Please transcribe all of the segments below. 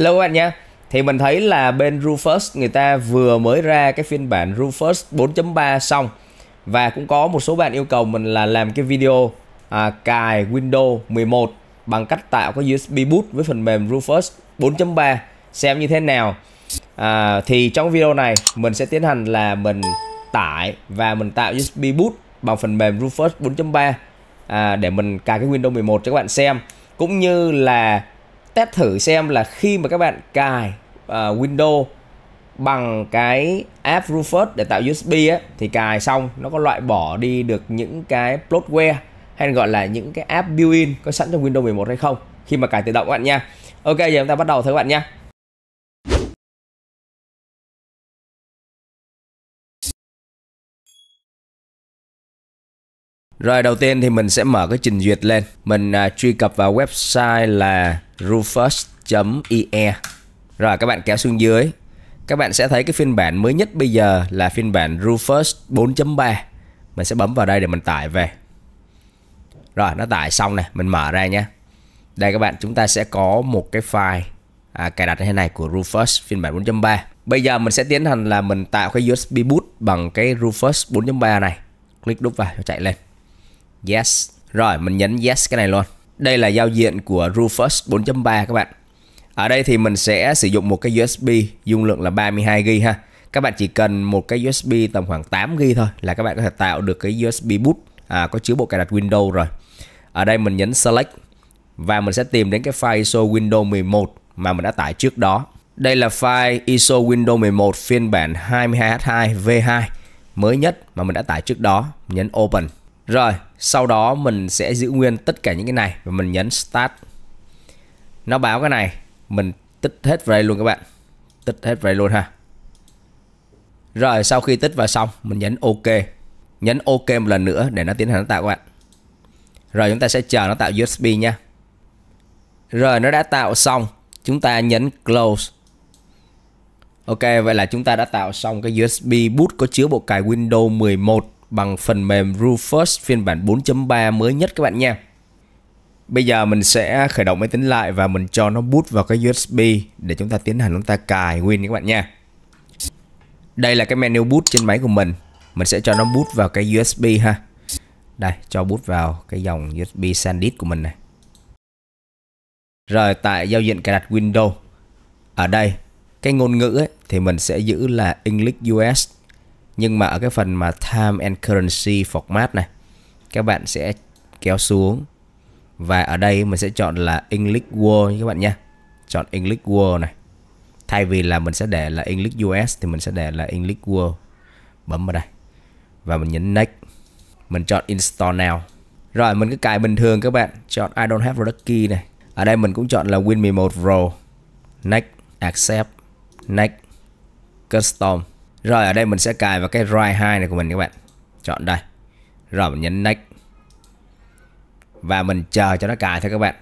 Hello các bạn nha. Thì mình thấy là bên Rufus người ta vừa mới ra cái phiên bản Rufus 4.3 xong và cũng có một số bạn yêu cầu mình là làm cái video à, cài Windows 11 bằng cách tạo cái USB boot với phần mềm Rufus 4.3 xem như thế nào. À, thì trong video này mình sẽ tiến hành là mình tải và mình tạo USB boot bằng phần mềm Rufus 4.3 à, để mình cài cái Windows 11 cho các bạn xem cũng như là test thử xem là khi mà các bạn cài uh, Windows bằng cái app Rufus để tạo USB ấy, thì cài xong nó có loại bỏ đi được những cái bloatware hay gọi là những cái app built-in có sẵn trong Windows 11 hay không khi mà cài tự động các bạn nha. Ok giờ chúng ta bắt đầu thôi các bạn nha. Rồi đầu tiên thì mình sẽ mở cái trình duyệt lên Mình à, truy cập vào website là rufus.ie Rồi các bạn kéo xuống dưới Các bạn sẽ thấy cái phiên bản mới nhất bây giờ là phiên bản Rufus 4.3 Mình sẽ bấm vào đây để mình tải về Rồi nó tải xong này mình mở ra nhé Đây các bạn chúng ta sẽ có một cái file à, cài đặt như thế này của Rufus phiên bản 4.3 Bây giờ mình sẽ tiến hành là mình tạo cái USB boot bằng cái Rufus 4.3 này Click đúc vào cho chạy lên Yes. Rồi, mình nhấn yes cái này luôn. Đây là giao diện của Rufus 4.3 các bạn. Ở đây thì mình sẽ sử dụng một cái USB dung lượng là 32GB ha. Các bạn chỉ cần một cái USB tầm khoảng 8GB thôi là các bạn có thể tạo được cái USB boot à, có chứa bộ cài đặt Windows rồi. Ở đây mình nhấn select và mình sẽ tìm đến cái file ISO Windows 11 mà mình đã tải trước đó. Đây là file ISO Windows 11 phiên bản 22H2 V2 mới nhất mà mình đã tải trước đó, mình nhấn open. Rồi, sau đó mình sẽ giữ nguyên tất cả những cái này và mình nhấn Start. Nó báo cái này, mình tích hết vào đây luôn các bạn. Tích hết vào đây luôn ha. Rồi, sau khi tích vào xong, mình nhấn OK. Nhấn OK một lần nữa để nó tiến hành nó tạo các bạn. Rồi chúng ta sẽ chờ nó tạo USB nha. Rồi nó đã tạo xong, chúng ta nhấn Close. Ok, vậy là chúng ta đã tạo xong cái USB boot có chứa bộ cài Windows 11 bằng phần mềm Rufus phiên bản 4.3 mới nhất các bạn nha. Bây giờ mình sẽ khởi động máy tính lại và mình cho nó boot vào cái USB để chúng ta tiến hành chúng ta cài Win các bạn nha. Đây là cái menu boot trên máy của mình. Mình sẽ cho nó boot vào cái USB ha. Đây, cho boot vào cái dòng USB SanDisk của mình này. Rồi tại giao diện cài đặt Windows. Ở đây, cái ngôn ngữ ấy, thì mình sẽ giữ là English US nhưng mà ở cái phần mà time and currency format này các bạn sẽ kéo xuống và ở đây mình sẽ chọn là English World các bạn nhé chọn English World này thay vì là mình sẽ để là English US thì mình sẽ để là English World bấm vào đây và mình nhấn next mình chọn install now rồi mình cứ cài bình thường các bạn chọn I don't have product key này ở đây mình cũng chọn là Win11 Pro next accept next custom rồi ở đây mình sẽ cài vào cái Drive 2 này của mình các bạn Chọn đây Rồi mình nhấn Next Và mình chờ cho nó cài thôi các bạn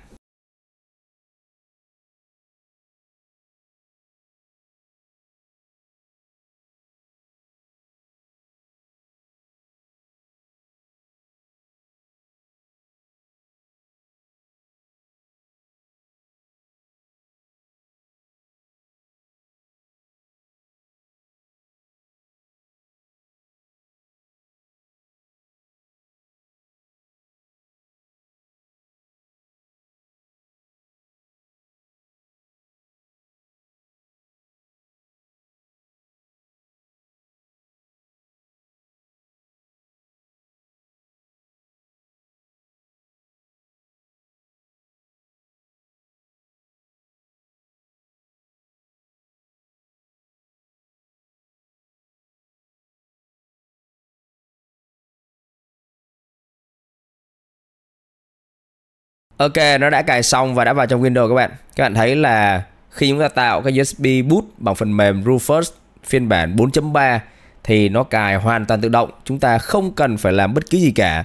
Ok, nó đã cài xong và đã vào trong Windows các bạn. Các bạn thấy là khi chúng ta tạo cái USB boot bằng phần mềm Rufus phiên bản 4.3 thì nó cài hoàn toàn tự động. Chúng ta không cần phải làm bất cứ gì cả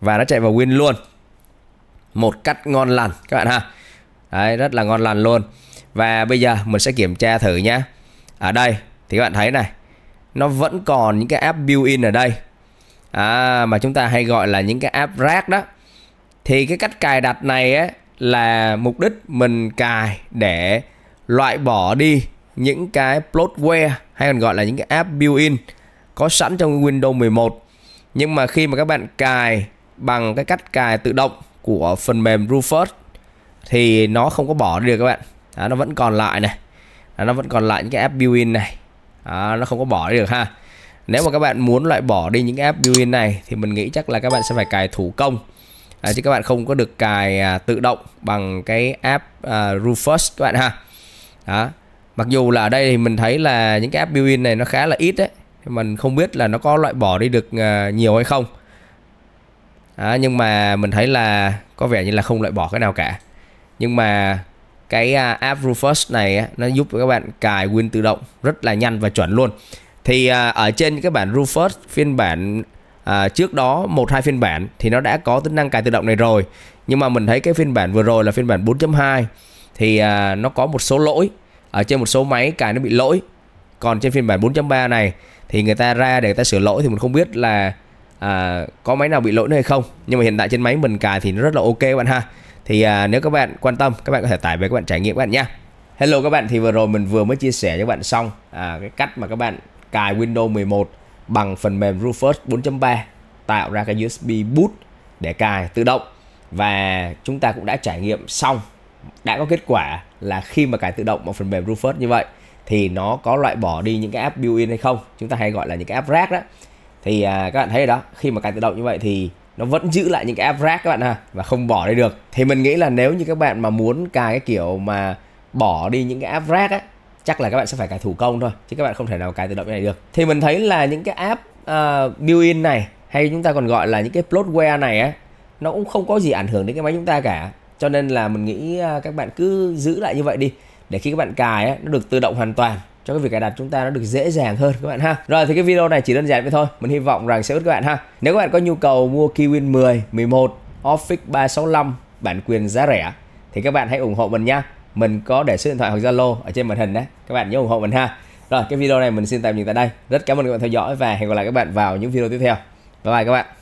và nó chạy vào Win luôn. Một cách ngon lành các bạn ha. Đấy, rất là ngon lành luôn. Và bây giờ mình sẽ kiểm tra thử nhá. Ở đây thì các bạn thấy này, nó vẫn còn những cái app built-in ở đây. À, mà chúng ta hay gọi là những cái app rác đó thì cái cách cài đặt này á là mục đích mình cài để loại bỏ đi những cái bloatware hay còn gọi là những cái app built-in có sẵn trong Windows 11. Nhưng mà khi mà các bạn cài bằng cái cách cài tự động của phần mềm Rufus thì nó không có bỏ đi được các bạn. Đó, nó vẫn còn lại này. Đó, nó vẫn còn lại những cái app built-in này. Đó, nó không có bỏ đi được ha. Nếu mà các bạn muốn loại bỏ đi những app built-in này thì mình nghĩ chắc là các bạn sẽ phải cài thủ công à, chứ các bạn không có được cài à, tự động bằng cái app à, Rufus các bạn ha đó mặc dù là ở đây thì mình thấy là những cái app built-in này nó khá là ít đấy mình không biết là nó có loại bỏ đi được à, nhiều hay không à, nhưng mà mình thấy là có vẻ như là không loại bỏ cái nào cả nhưng mà cái à, app Rufus này á, nó giúp các bạn cài win tự động rất là nhanh và chuẩn luôn thì à, ở trên cái bản Rufus phiên bản à, trước đó một hai phiên bản thì nó đã có tính năng cài tự động này rồi nhưng mà mình thấy cái phiên bản vừa rồi là phiên bản 4.2 thì à, nó có một số lỗi ở trên một số máy cài nó bị lỗi còn trên phiên bản 4.3 này thì người ta ra để người ta sửa lỗi thì mình không biết là à, có máy nào bị lỗi nữa hay không nhưng mà hiện tại trên máy mình cài thì nó rất là ok các bạn ha thì à, nếu các bạn quan tâm các bạn có thể tải về các bạn trải nghiệm các bạn nha Hello các bạn thì vừa rồi mình vừa mới chia sẻ cho các bạn xong à, cái cách mà các bạn cài Windows 11 bằng phần mềm Rufus 4.3 tạo ra cái USB boot để cài tự động và chúng ta cũng đã trải nghiệm xong đã có kết quả là khi mà cài tự động một phần mềm Rufus như vậy thì nó có loại bỏ đi những cái app built-in hay không chúng ta hay gọi là những cái app rác đó thì à, các bạn thấy đó khi mà cài tự động như vậy thì nó vẫn giữ lại những cái app rác các bạn ha và không bỏ đi được thì mình nghĩ là nếu như các bạn mà muốn cài cái kiểu mà bỏ đi những cái app rác á chắc là các bạn sẽ phải cài thủ công thôi chứ các bạn không thể nào cài tự động như này được thì mình thấy là những cái app uh, ờ, built-in này hay chúng ta còn gọi là những cái bloatware này á nó cũng không có gì ảnh hưởng đến cái máy chúng ta cả cho nên là mình nghĩ ờ, các bạn cứ giữ lại như vậy đi để khi các bạn cài á, nó được tự động hoàn toàn cho cái việc cài đặt chúng ta nó được dễ dàng hơn các bạn ha. Rồi thì cái video này chỉ đơn giản vậy thôi. Mình hy vọng rằng sẽ giúp các bạn ha. Nếu các bạn có nhu cầu mua Kiwin 10, 11, Office 365 bản quyền giá rẻ thì các bạn hãy ủng hộ mình nha mình có để số điện thoại hoặc Zalo ở trên màn hình đấy các bạn nhớ ủng hộ mình ha rồi cái video này mình xin tạm dừng tại đây rất cảm ơn các bạn theo dõi và hẹn gặp lại các bạn vào những video tiếp theo bye bye các bạn